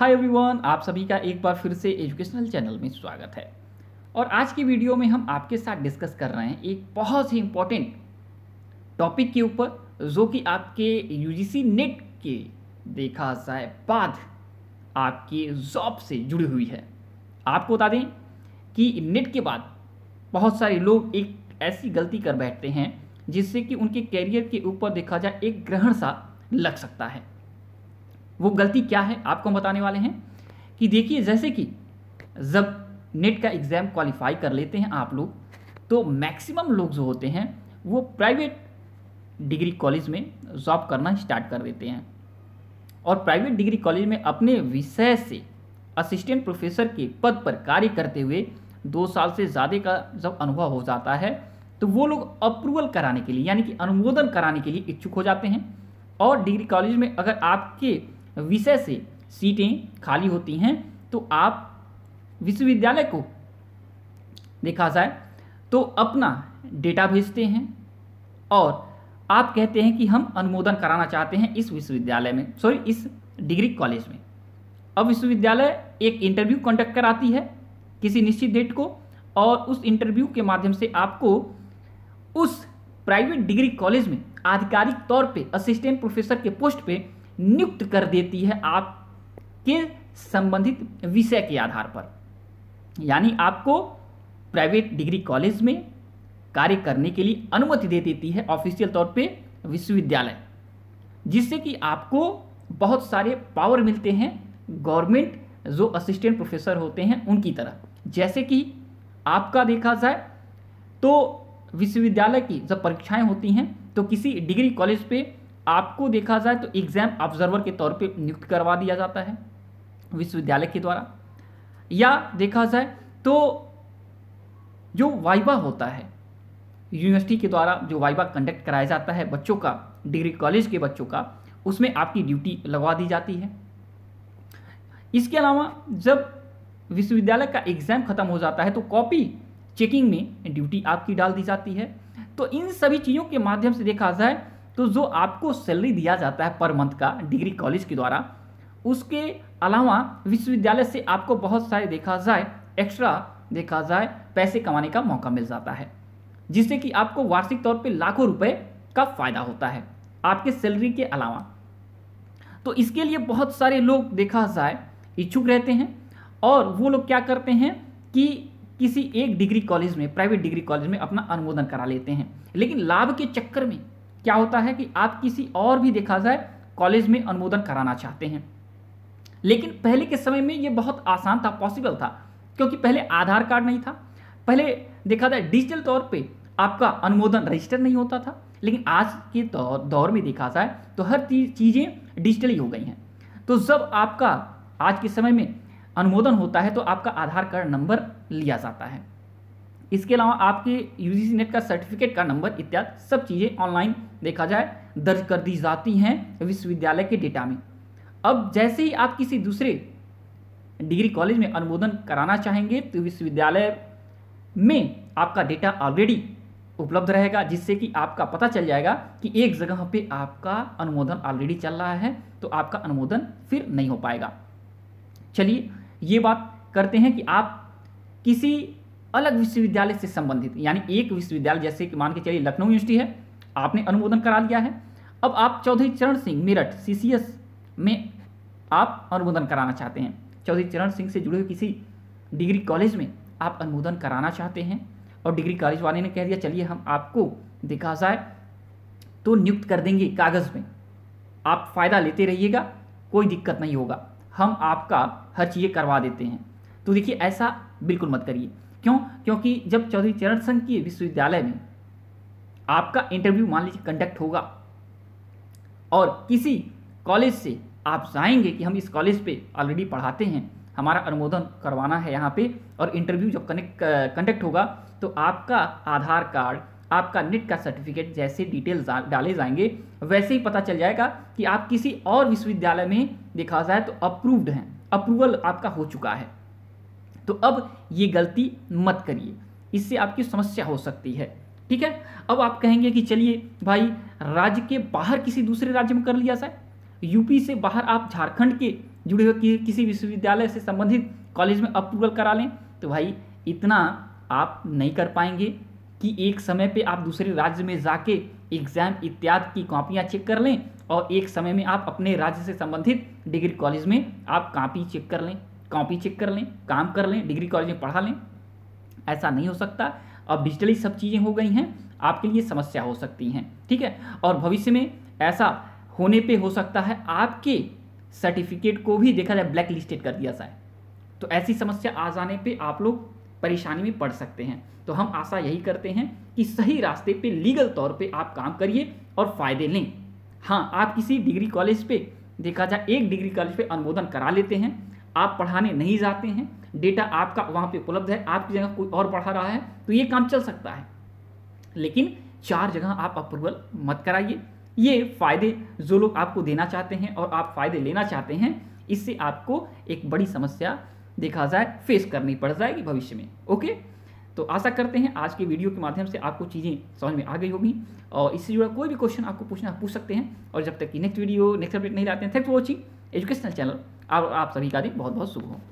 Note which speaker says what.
Speaker 1: hi everyone आप सभी का एक बार फिर से एजुकेशनल चैनल में स्वागत है और आज की वीडियो में हम आपके साथ डिस्कस कर रहे हैं एक बहुत ही इम्पोर्टेंट टॉपिक के ऊपर जो कि आपके यूजीसी नेट के देखा जाए बाद आपके जॉब से जुड़ी हुई है आपको बता दें कि नेट के बाद बहुत सारे लोग एक ऐसी गलती कर बैठते हैं जिससे कि उनके कैरियर के ऊपर देखा जाए एक ग्रहण सा लग सकता है वो गलती क्या है आपको हम बताने वाले हैं कि देखिए जैसे कि जब नेट का एग्ज़ाम क्वालिफाई कर लेते हैं आप लोग तो मैक्सिमम लोग जो होते हैं वो प्राइवेट डिग्री कॉलेज में जॉब करना स्टार्ट कर देते हैं और प्राइवेट डिग्री कॉलेज में अपने विषय से असिस्टेंट प्रोफेसर के पद पर कार्य करते हुए दो साल से ज़्यादा का जब अनुभव हो जाता है तो वो लोग अप्रूवल कराने के लिए यानी कि अनुमोदन कराने के लिए इच्छुक हो जाते हैं और डिग्री कॉलेज में अगर आपके विषय से सीटें खाली होती हैं तो आप विश्वविद्यालय को देखा जाए तो अपना डेटा भेजते हैं और आप कहते हैं कि हम अनुमोदन कराना चाहते हैं इस विश्वविद्यालय में सॉरी इस डिग्री कॉलेज में अब विश्वविद्यालय एक इंटरव्यू कंडक्ट कराती है किसी निश्चित डेट को और उस इंटरव्यू के माध्यम से आपको उस प्राइवेट डिग्री कॉलेज में आधिकारिक तौर पे असिस्टेंट प्रोफेसर के पोस्ट पे नियुक्त कर देती है आपके संबंधित विषय के आधार पर यानी आपको प्राइवेट डिग्री कॉलेज में कार्य करने के लिए अनुमति दे देती है ऑफिशियल तौर पे विश्वविद्यालय जिससे कि आपको बहुत सारे पावर मिलते हैं गवर्नमेंट जो असिस्टेंट प्रोफेसर होते हैं उनकी तरह जैसे कि आपका देखा जाए तो विश्वविद्यालय की जब परीक्षाएं होती हैं तो किसी डिग्री कॉलेज पे आपको देखा जाए तो एग्जाम ऑब्जर्वर के तौर पे नियुक्त करवा दिया जाता है विश्वविद्यालय के द्वारा या देखा जाए तो जो वाइवा होता है यूनिवर्सिटी के द्वारा जो वाइवा कंडक्ट कराया जाता है बच्चों का डिग्री कॉलेज के बच्चों का उसमें आपकी ड्यूटी लगवा दी जाती है इसके अलावा जब विश्वविद्यालय का एग्जाम खत्म हो जाता है तो कॉपी चेकिंग में ड्यूटी आपकी डाल दी जाती है तो इन सभी चीज़ों के माध्यम से देखा जाए तो जो आपको सैलरी दिया जाता है पर मंथ का डिग्री कॉलेज के द्वारा उसके अलावा विश्वविद्यालय से आपको बहुत सारे देखा जाए एक्स्ट्रा देखा जाए पैसे कमाने का मौका मिल जाता है जिससे कि आपको वार्षिक तौर पे लाखों रुपए का फायदा होता है आपके सैलरी के अलावा तो इसके लिए बहुत सारे लोग देखा जाए इच्छुक रहते हैं और वो लोग क्या करते हैं कि किसी एक डिग्री कॉलेज में प्राइवेट डिग्री कॉलेज में अपना अनुमोदन करा लेते हैं लेकिन लाभ के चक्कर में क्या होता है कि आप किसी और भी देखा जाए कॉलेज में अनुमोदन कराना चाहते हैं लेकिन पहले के समय में ये बहुत आसान था पॉसिबल था क्योंकि पहले आधार कार्ड नहीं था पहले देखा जाए डिजिटल तौर पे आपका अनुमोदन रजिस्टर नहीं होता था लेकिन आज के दौर दौर में देखा जाए तो हर चीज़ें डिजिटली हो गई हैं तो जब आपका आज के समय में अनुमोदन होता है तो आपका आधार कार्ड नंबर लिया जाता है इसके अलावा आपके यू नेट का सर्टिफिकेट का नंबर इत्यादि सब चीज़ें ऑनलाइन देखा जाए दर्ज कर दी जाती हैं विश्वविद्यालय के डेटा में अब जैसे ही आप किसी दूसरे डिग्री कॉलेज में अनुमोदन कराना चाहेंगे तो विश्वविद्यालय में आपका डेटा ऑलरेडी उपलब्ध रहेगा जिससे कि आपका पता चल जाएगा कि एक जगह पे आपका अनुमोदन ऑलरेडी चल रहा है तो आपका अनुमोदन फिर नहीं हो पाएगा चलिए ये बात करते हैं कि आप किसी अलग विश्वविद्यालय से संबंधित यानी एक विश्वविद्यालय जैसे कि मान के चलिए लखनऊ यूनिवर्सिटी है आपने अनुमोदन करा लिया है अब आप चौधरी चरण सिंह मेरठ सी में आप अनुमोदन कराना चाहते हैं चौधरी चरण सिंह से जुड़े हुए किसी डिग्री कॉलेज में आप अनुमोदन कराना चाहते हैं और डिग्री कॉलेज वाले ने कह दिया चलिए हम आपको देखा जाए तो नियुक्त कर देंगे कागज़ में आप फ़ायदा लेते रहिएगा कोई दिक्कत नहीं होगा हम आपका हर चीज़ें करवा देते हैं तो देखिए ऐसा बिल्कुल मत करिए क्यों क्योंकि जब चौधरी चरण सिंह की विश्वविद्यालय में आपका इंटरव्यू मान लीजिए कंडक्ट होगा और किसी कॉलेज से आप चाहेंगे कि हम इस कॉलेज पे ऑलरेडी पढ़ाते हैं हमारा अनुमोदन करवाना है यहाँ पे और इंटरव्यू जब कनेक्ट कंडक्ट होगा तो आपका आधार कार्ड आपका नेट का सर्टिफिकेट जैसे डिटेल डाले जाएंगे वैसे ही पता चल जाएगा कि आप किसी और विश्वविद्यालय में देखा जाए तो अप्रूव्ड हैं अप्रूवल आपका हो चुका है तो अब ये गलती मत करिए इससे आपकी समस्या हो सकती है ठीक है अब आप कहेंगे कि चलिए भाई राज्य के बाहर किसी दूसरे राज्य में कर लिया जाए यूपी से बाहर आप झारखंड के जुड़े हुए कि, किसी विश्वविद्यालय से संबंधित कॉलेज में अप्रूवल करा लें तो भाई इतना आप नहीं कर पाएंगे कि एक समय पे आप दूसरे राज्य में जाके एग्ज़ाम इत्यादि की कॉपियाँ चेक कर लें और एक समय में आप अपने राज्य से संबंधित डिग्री कॉलेज में आप कॉपी चेक कर लें कॉपी चेक कर लें काम कर लें डिग्री कॉलेज में पढ़ा लें ऐसा नहीं हो सकता अब डिजिटली सब चीज़ें हो गई हैं आपके लिए समस्या हो सकती हैं ठीक है और भविष्य में ऐसा होने पे हो सकता है आपके सर्टिफिकेट को भी देखा जाए ब्लैक लिस्टेड कर दिया जाए तो ऐसी समस्या आ जाने पे आप लोग परेशानी में पड़ सकते हैं तो हम आशा यही करते हैं कि सही रास्ते पे लीगल तौर पे आप काम करिए और फ़ायदे लें हाँ आप किसी डिग्री कॉलेज पे देखा जाए एक डिग्री कॉलेज पे अनुमोदन करा लेते हैं आप पढ़ाने नहीं जाते हैं डेटा आपका वहाँ पे उपलब्ध है आपकी जगह कोई और पढ़ा रहा है तो ये काम चल सकता है लेकिन चार जगह आप अप्रूवल मत कराइए ये फ़ायदे जो लोग आपको देना चाहते हैं और आप फ़ायदे लेना चाहते हैं इससे आपको एक बड़ी समस्या देखा जाए फेस करनी पड़ जाएगी भविष्य में ओके तो आशा करते हैं आज के वीडियो के माध्यम से आपको चीज़ें समझ में आ गई होगी और इससे जुड़ा कोई भी क्वेश्चन आपको पूछना पूछ सकते हैं और जब तक कि नेक्स्ट वीडियो नेक्स्ट अपडेट नहीं लाते हैं thank for watching educational channel आप आप सभी का दिन बहुत बहुत शुभ हो